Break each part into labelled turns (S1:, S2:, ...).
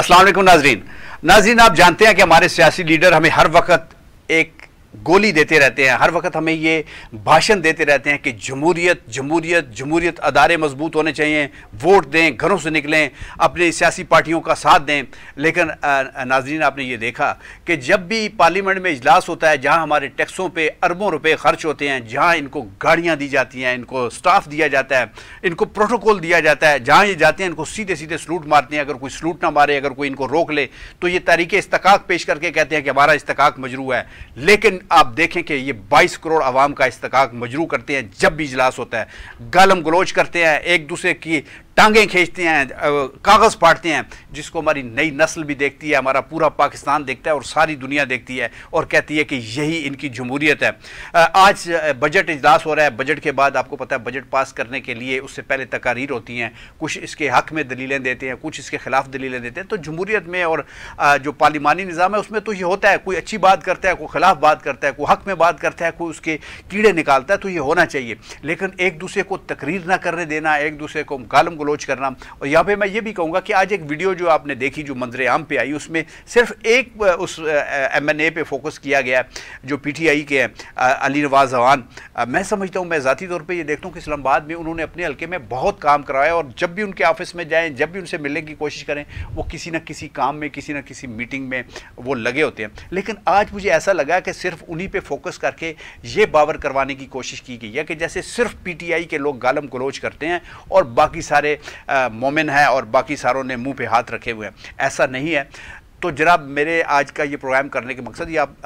S1: असल नाजरीन नाजरीन आप जानते हैं कि हमारे सियासी लीडर हमें हर वक्त एक गोली देते रहते हैं हर वक्त हमें ये भाषण देते रहते हैं कि जमहूरियत जमूरियत जमूरियत अदारे मजबूत होने चाहिए वोट दें घरों से निकलें अपनी सियासी पार्टियों का साथ दें लेकिन नाजरीन आपने ये देखा कि जब भी पार्लियामेंट में इजलास होता है जहाँ हमारे टैक्सों पर अरबों रुपये खर्च होते हैं जहाँ इनको गाड़ियाँ दी जाती हैं इनको स्टाफ दिया जाता है इनको प्रोटोकॉल दिया जाता है जहाँ ये जाते हैं इनको सीधे सीधे सलूट मारते हैं अगर कोई सलूट ना मारे अगर कोई इनको रोक ले तो ये तरीके इस्तक पेश करके कहते हैं कि हमारा इस्तक मजरू है लेकिन आप देखें कि ये 22 करोड़ आवाम का इस्तक मजरू करते हैं जब भी इजलास होता है गालम गलोच करते हैं एक दूसरे की टांगे खींचते हैं कागज़ पाटते हैं जिसको हमारी नई नस्ल भी देखती है हमारा पूरा पाकिस्तान देखता है और सारी दुनिया देखती है और कहती है कि यही इनकी जमहूरियत है आज बजट इजलास हो रहा है बजट के बाद आपको पता है बजट पास करने के लिए उससे पहले तकारीर होती हैं कुछ इसके हक में दलीलें देते हैं कुछ इसके खिलाफ दलीलें देते हैं तो जमहूरियत में और जो पार्लिमानी निज़ाम है उसमें तो ये होता है कोई अच्छी बात करता है कोई ख़िलाफ़ बात करता है कोई हक में बात करता है कोई उसके कीड़े निकालता है तो ये होना चाहिए लेकिन एक दूसरे को तकरीर ना करने देना एक दूसरे को गालम गलोच करना और यहाँ पे मैं ये भी कहूँगा कि आज एक वीडियो जो आपने देखी जो मंजर आम पे आई उसमें सिर्फ एक उस एम एन ए पे फोकस किया गया जो पी टी आई के हैं अली नवाज जवान मैं समझता हूँ मैं ज़ाती तौर पर यह देखता हूँ कि इस्लामाबाद में उन्होंने अपने हल्के में बहुत काम कराया और जब भी उनके ऑफिस में जाएँ जब भी उनसे मिलने की कोशिश करें वो किसी ना किसी काम में किसी ना किसी मीटिंग में वो लगे होते हैं लेकिन आज मुझे ऐसा लगा कि सिर्फ उन्हीं पर फोकस करके ये बावर करवाने की कोशिश की गई है कि जैसे सिर्फ पी टी आई के लोग गालम गलोच करते हैं और बाकी सारे मोमिन है और बाकी सारों ने मुंह पे हाथ रखे हुए हैं ऐसा नहीं है तो जनाब मेरे आज का ये प्रोग्राम करने के मकसद ये आप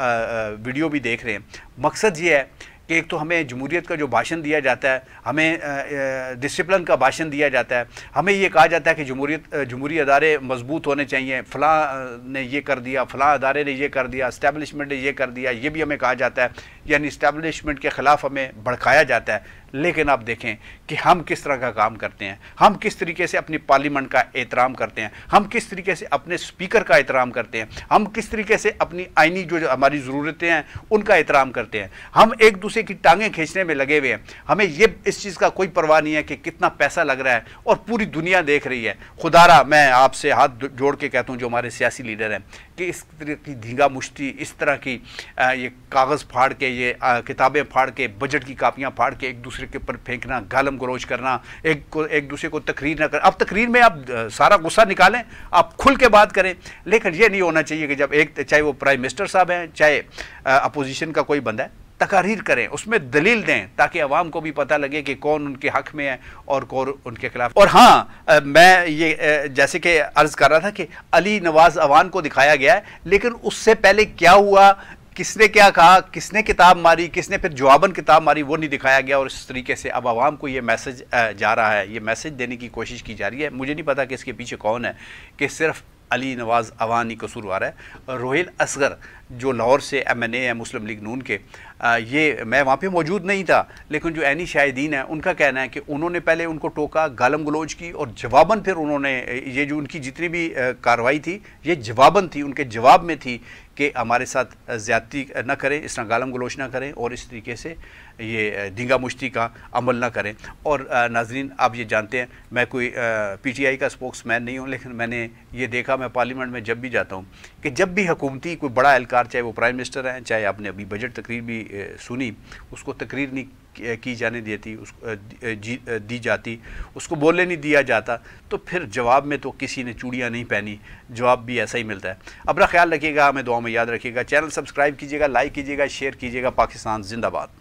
S1: वीडियो भी देख रहे हैं मकसद ये है कि एक तो हमें जमूरीत का जो भाषण दिया जाता है हमें डिसिप्लिन का भाषण दिया जाता है हमें ये कहा जाता है कि जमूरीत जमूरी अदारे मजबूत होने चाहिए फ़लाँ ने ये कर दिया फ़लाँ अदारे ने ये कर दिया इस्टेबलिशमेंट ने ये कर दिया ये भी हमें कहा जाता है यानी इस्टेबलिशमेंट के ख़िलाफ़ हमें भड़काया जाता है लेकिन आप देखें कि हम किस तरह का काम करते हैं हम किस तरीके से अपनी पार्लियामेंट का एहतराम करते हैं हम किस तरीके से अपने स्पीकर का एहतराम करते हैं हम किस तरीके से अपनी आइनी जो हमारी ज़रूरतें हैं उनका एहतराम करते हैं हम एक दूसरे दूसरे की टांगें खींचने में लगे हुए हैं हमें ये इस चीज़ का कोई परवाह नहीं है कि कितना पैसा लग रहा है और पूरी दुनिया देख रही है खुदारा मैं आपसे हाथ जोड़ के कहता हूँ जो हमारे सियासी लीडर हैं कि इस तरह की धींगा मुश्ती इस तरह की ये कागज़ फाड़ के ये किताबें फाड़ के बजट की कापियाँ फाड़ के एक दूसरे के ऊपर फेंकना गालम गरोज करना एक को एक दूसरे को तकरीर ना कर अब तकरीर में आप सारा गुस्सा निकालें आप खुल के बात करें लेकिन ये नहीं होना चाहिए कि जब एक चाहे वो प्राइम मिनिस्टर साहब हैं चाहे अपोजिशन का कोई बंदा है तकारीर करें उसमें दलील दें ताकि अवाम को भी पता लगे कि कौन उनके हक में है और कौन उनके खिलाफ और हाँ मैं ये जैसे कि अर्ज़ कर रहा था कि अली नवाज अवान को दिखाया गया है लेकिन उससे पहले क्या हुआ किसने क्या कहा किसने किताब मारी किसने फिर जवाबन किताब मारी वो नहीं दिखाया गया और इस तरीके से अब आवाम को ये मैसेज जा रहा है ये मैसेज देने की कोशिश की जा रही है मुझे नहीं पता कि इसके पीछे कौन है कि सिर्फ अली नवाज़ अवानी कसूरवार है रोहिल असगर जो लाहौर से एम एन ए है मुस्लिम लीग नून के आ, ये मैं वहाँ पे मौजूद नहीं था लेकिन जो एनी शाहिदीन है उनका कहना है कि उन्होंने पहले उनको टोका गालम गलोज की और जवाबन फिर उन्होंने ये जो उनकी जितनी भी कार्रवाई थी ये जवाबन थी उनके जवाब में थी कि हमारे साथ ज़्यादती ना करें इस तरह गालम गलोच ना करें और इस तरीके से ये ढींगा मुश्ती का अमल ना करें और नाजरीन आप ये जानते हैं मैं कोई पी टी आई का स्पोक्स मैन नहीं हूँ लेकिन मैंने ये देखा मैं पार्लियामेंट में जब भी जाता हूँ कि जब भी हुकूमती कोई बड़ा एहलकार चाहे वो प्राइम मिनिस्टर हैं चाहे आपने अभी बजट तकरीर भी सुनी उसको तकरीर नहीं की जाने देती उस दी जाती उसको बोलने नहीं दिया जाता तो फिर जवाब में तो किसी ने चूड़ियाँ नहीं पहनी जवाब भी ऐसा ही मिलता है अपना ख्याल रखिएगा हमें दुआ में याद रखिएगा चैनल सब्सक्राइब कीजिएगा लाइक कीजिएगा शेयर कीजिएगा पाकिस्तान जिंदाबाद